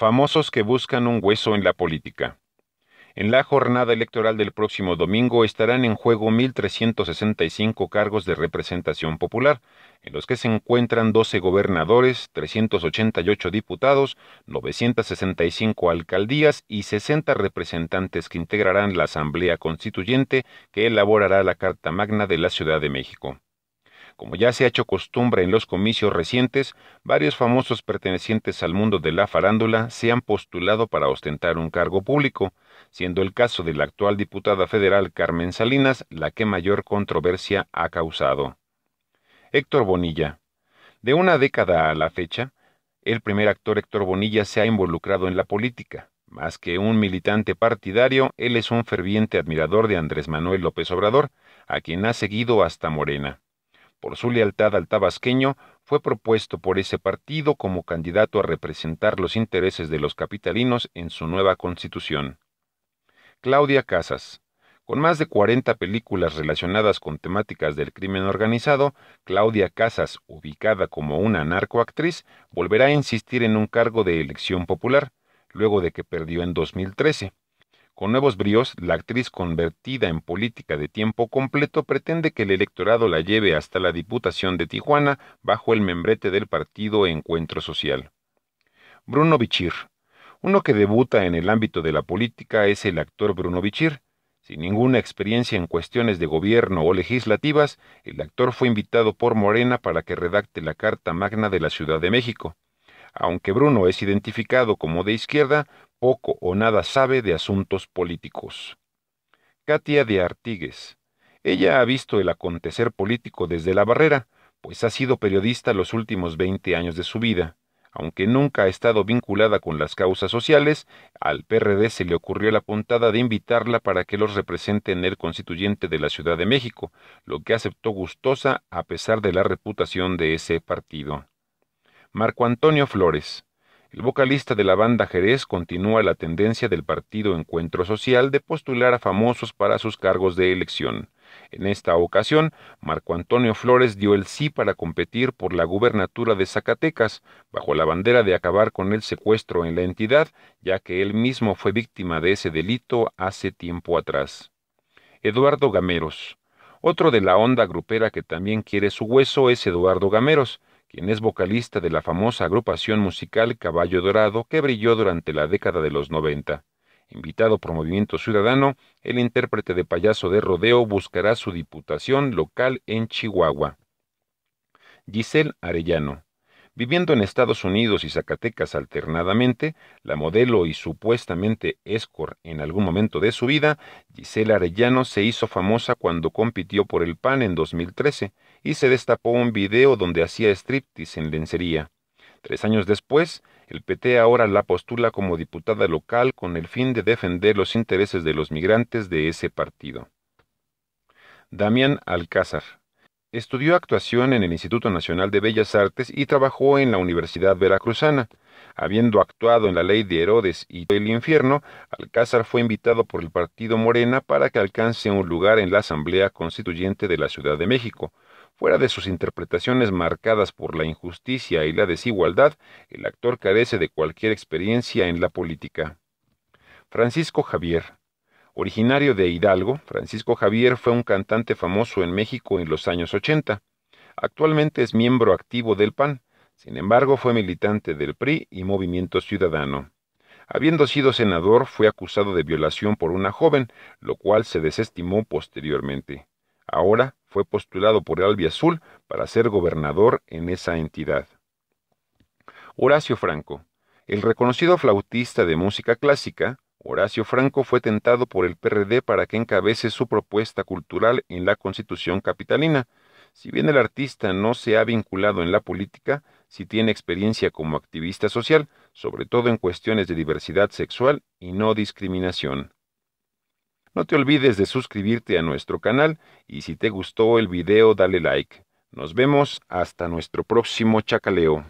Famosos que buscan un hueso en la política. En la jornada electoral del próximo domingo estarán en juego 1.365 cargos de representación popular, en los que se encuentran 12 gobernadores, 388 diputados, 965 alcaldías y 60 representantes que integrarán la Asamblea Constituyente que elaborará la Carta Magna de la Ciudad de México. Como ya se ha hecho costumbre en los comicios recientes, varios famosos pertenecientes al mundo de la farándula se han postulado para ostentar un cargo público, siendo el caso de la actual diputada federal Carmen Salinas la que mayor controversia ha causado. Héctor Bonilla. De una década a la fecha, el primer actor Héctor Bonilla se ha involucrado en la política. Más que un militante partidario, él es un ferviente admirador de Andrés Manuel López Obrador, a quien ha seguido hasta Morena. Por su lealtad al tabasqueño, fue propuesto por ese partido como candidato a representar los intereses de los capitalinos en su nueva constitución. Claudia Casas. Con más de 40 películas relacionadas con temáticas del crimen organizado, Claudia Casas, ubicada como una narcoactriz, volverá a insistir en un cargo de elección popular, luego de que perdió en 2013. Con nuevos bríos, la actriz convertida en política de tiempo completo pretende que el electorado la lleve hasta la Diputación de Tijuana bajo el membrete del partido Encuentro Social. Bruno Bichir. Uno que debuta en el ámbito de la política es el actor Bruno Bichir. Sin ninguna experiencia en cuestiones de gobierno o legislativas, el actor fue invitado por Morena para que redacte la Carta Magna de la Ciudad de México. Aunque Bruno es identificado como de izquierda, poco o nada sabe de asuntos políticos. Katia de Artigues. Ella ha visto el acontecer político desde la barrera, pues ha sido periodista los últimos 20 años de su vida. Aunque nunca ha estado vinculada con las causas sociales, al PRD se le ocurrió la puntada de invitarla para que los represente en el constituyente de la Ciudad de México, lo que aceptó gustosa a pesar de la reputación de ese partido. Marco Antonio Flores. El vocalista de la banda Jerez continúa la tendencia del partido Encuentro Social de postular a famosos para sus cargos de elección. En esta ocasión, Marco Antonio Flores dio el sí para competir por la gubernatura de Zacatecas, bajo la bandera de acabar con el secuestro en la entidad, ya que él mismo fue víctima de ese delito hace tiempo atrás. Eduardo Gameros. Otro de la onda grupera que también quiere su hueso es Eduardo Gameros, quien es vocalista de la famosa agrupación musical Caballo Dorado que brilló durante la década de los 90. Invitado por Movimiento Ciudadano, el intérprete de payaso de rodeo buscará su diputación local en Chihuahua. Giselle Arellano, Viviendo en Estados Unidos y Zacatecas alternadamente, la modelo y supuestamente escor en algún momento de su vida, Gisela Arellano se hizo famosa cuando compitió por el PAN en 2013 y se destapó un video donde hacía striptease en lencería. Tres años después, el PT ahora la postula como diputada local con el fin de defender los intereses de los migrantes de ese partido. Damián Alcázar Estudió actuación en el Instituto Nacional de Bellas Artes y trabajó en la Universidad Veracruzana. Habiendo actuado en La Ley de Herodes y El Infierno, Alcázar fue invitado por el Partido Morena para que alcance un lugar en la Asamblea Constituyente de la Ciudad de México. Fuera de sus interpretaciones marcadas por la injusticia y la desigualdad, el actor carece de cualquier experiencia en la política. Francisco Javier, Originario de Hidalgo, Francisco Javier fue un cantante famoso en México en los años 80. Actualmente es miembro activo del PAN, sin embargo fue militante del PRI y Movimiento Ciudadano. Habiendo sido senador, fue acusado de violación por una joven, lo cual se desestimó posteriormente. Ahora fue postulado por Albi Azul para ser gobernador en esa entidad. Horacio Franco, el reconocido flautista de música clásica, Horacio Franco fue tentado por el PRD para que encabece su propuesta cultural en la Constitución Capitalina. Si bien el artista no se ha vinculado en la política, sí tiene experiencia como activista social, sobre todo en cuestiones de diversidad sexual y no discriminación. No te olvides de suscribirte a nuestro canal y si te gustó el video dale like. Nos vemos hasta nuestro próximo chacaleo.